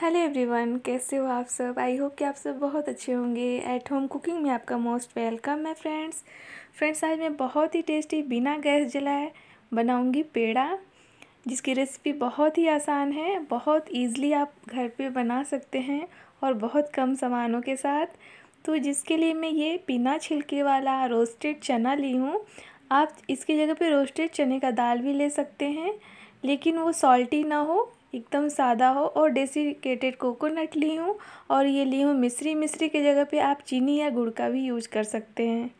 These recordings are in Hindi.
हेलो एवरीवन कैसे हो आप सब आई होप कि आप सब बहुत अच्छे होंगे एट होम कुकिंग में आपका मोस्ट वेलकम है फ्रेंड्स फ्रेंड्स आज मैं बहुत ही टेस्टी बिना गैस जलाए बनाऊंगी पेड़ा जिसकी रेसिपी बहुत ही आसान है बहुत इजीली आप घर पे बना सकते हैं और बहुत कम सामानों के साथ तो जिसके लिए मैं ये बिना छिलके वाला रोस्टेड चना ली हूँ आप इसकी जगह पर रोस्टेड चने का दाल भी ले सकते हैं लेकिन वो सॉल्टी ना हो एकदम सादा हो और डेसिकेटेड कोकोनट ली हूँ और ये ली हूँ मिश्री मिश्री की जगह पे आप चीनी या गुड़ का भी यूज़ कर सकते हैं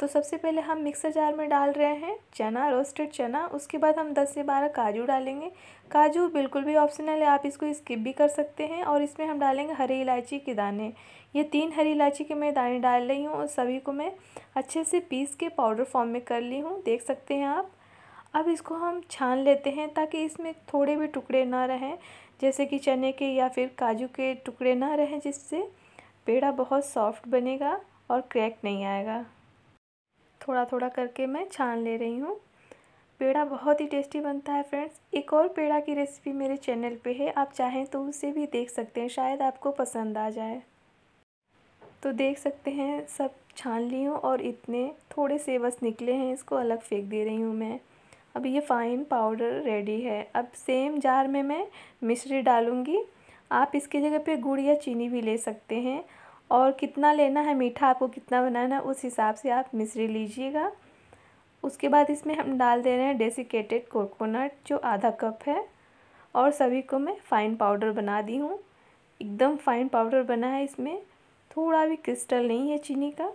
तो सबसे पहले हम मिक्सर जार में डाल रहे हैं चना रोस्टेड चना उसके बाद हम 10 से 12 काजू डालेंगे काजू बिल्कुल भी ऑप्शनल है आप इसको स्किप भी कर सकते हैं और इसमें हम डालेंगे हरी इलायची के दाने ये तीन हरी इलायची के मैं दाने डाल रही हूँ और सभी को मैं अच्छे से पीस के पाउडर फॉर्म में कर ली हूँ देख सकते हैं आप अब इसको हम छान लेते हैं ताकि इसमें थोड़े भी टुकड़े ना रहें जैसे कि चने के या फिर काजू के टुकड़े ना रहें जिससे पेड़ा बहुत सॉफ्ट बनेगा और क्रैक नहीं आएगा थोड़ा थोड़ा करके मैं छान ले रही हूँ पेड़ा बहुत ही टेस्टी बनता है फ्रेंड्स एक और पेड़ा की रेसिपी मेरे चैनल पे है आप चाहें तो उसे भी देख सकते हैं शायद आपको पसंद आ जाए तो देख सकते हैं सब छान ली हूँ और इतने थोड़े से बस निकले हैं इसको अलग फेंक दे रही हूँ मैं अब ये फ़ाइन पाउडर रेडी है अब सेम जार में मैं मिश्री डालूँगी आप इसके जगह पे गुड़ या चीनी भी ले सकते हैं और कितना लेना है मीठा आपको कितना बनाना है उस हिसाब से आप मिश्री लीजिएगा उसके बाद इसमें हम डाल दे रहे हैं डेसिकेटेड कोकोनट जो आधा कप है और सभी को मैं फ़ाइन पाउडर बना दी हूँ एकदम फ़ाइन पाउडर बना है इसमें थोड़ा भी क्रिस्टल नहीं है चीनी का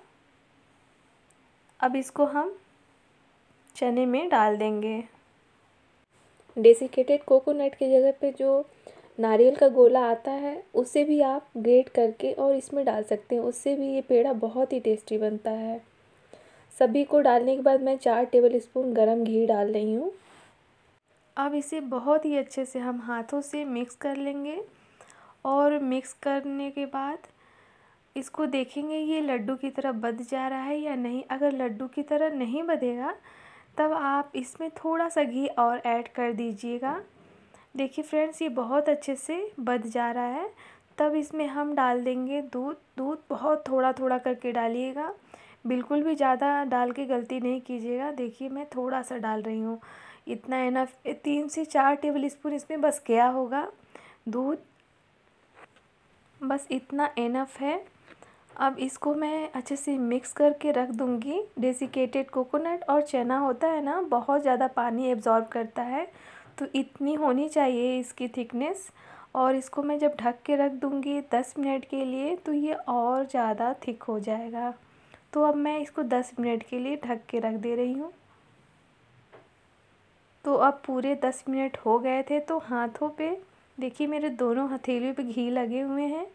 अब इसको हम चने में डाल देंगे डेसिकेटेड कोकोनट की जगह पे जो नारियल का गोला आता है उसे भी आप ग्रेट करके और इसमें डाल सकते हैं उससे भी ये पेड़ा बहुत ही टेस्टी बनता है सभी को डालने के बाद मैं चार टेबल स्पून गर्म घी डाल रही हूँ अब इसे बहुत ही अच्छे से हम हाथों से मिक्स कर लेंगे और मिक्स करने के बाद इसको देखेंगे ये लड्डू की तरह बद जा रहा है या नहीं अगर लड्डू की तरह नहीं बधेगा तब आप इसमें थोड़ा सा घी और ऐड कर दीजिएगा देखिए फ्रेंड्स ये बहुत अच्छे से बद जा रहा है तब इसमें हम डाल देंगे दूध दूध बहुत थोड़ा थोड़ा करके डालिएगा बिल्कुल भी ज़्यादा डाल के गलती नहीं कीजिएगा देखिए मैं थोड़ा सा डाल रही हूँ इतना ना तीन से चार टेबल स्पून इसमें बस गया होगा दूध बस इतना एनफ है अब इसको मैं अच्छे से मिक्स करके रख दूँगी डेसिकेटेड कोकोनट और चना होता है ना बहुत ज़्यादा पानी एब्ज़ॉर्ब करता है तो इतनी होनी चाहिए इसकी थिकनेस और इसको मैं जब ढक के रख दूँगी दस मिनट के लिए तो ये और ज़्यादा थिक हो जाएगा तो अब मैं इसको दस मिनट के लिए ढक के रख दे रही हूँ तो अब पूरे दस मिनट हो गए थे तो हाथों पे देखिए मेरे दोनों हथेली पे घी लगे हुए हैं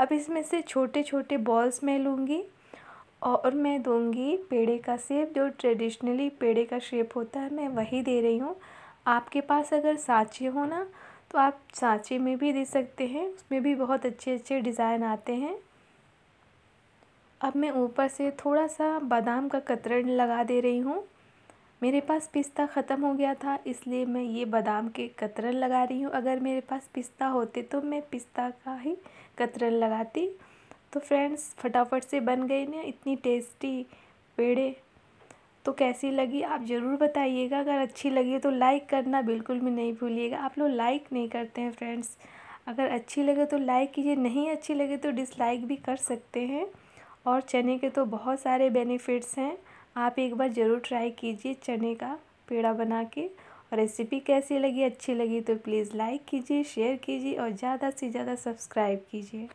अब इसमें से छोटे छोटे बॉल्स मैं लूँगी और मैं दूँगी पेड़े का सेप जो ट्रेडिशनली पेड़े का शेप होता है मैं वही दे रही हूँ आपके पास अगर साँचे हो ना तो आप साँचे में भी दे सकते हैं उसमें भी बहुत अच्छे अच्छे डिज़ाइन आते हैं अब मैं ऊपर से थोड़ा सा बादाम का कतरन लगा दे रही हूँ मेरे पास पिस्ता ख़त्म हो गया था इसलिए मैं ये बादाम के कतरन लगा रही हूँ अगर मेरे पास पिस्ता होते तो मैं पिस्ता का ही कतरन लगाती तो फ्रेंड्स फटाफट से बन गए ना इतनी टेस्टी पेड़े तो कैसी लगी आप ज़रूर बताइएगा अगर अच्छी लगी तो लाइक करना बिल्कुल भी नहीं भूलिएगा आप लोग लाइक नहीं करते हैं फ्रेंड्स अगर अच्छी लगे तो लाइक कीजिए नहीं अच्छी लगे तो डिसलाइक भी कर सकते हैं और चने के तो बहुत सारे बेनिफिट्स हैं आप एक बार ज़रूर ट्राई कीजिए चने का पेड़ा बना के और रेसिपी कैसी लगी अच्छी लगी तो प्लीज़ लाइक कीजिए शेयर कीजिए और ज़्यादा से ज़्यादा सब्सक्राइब कीजिए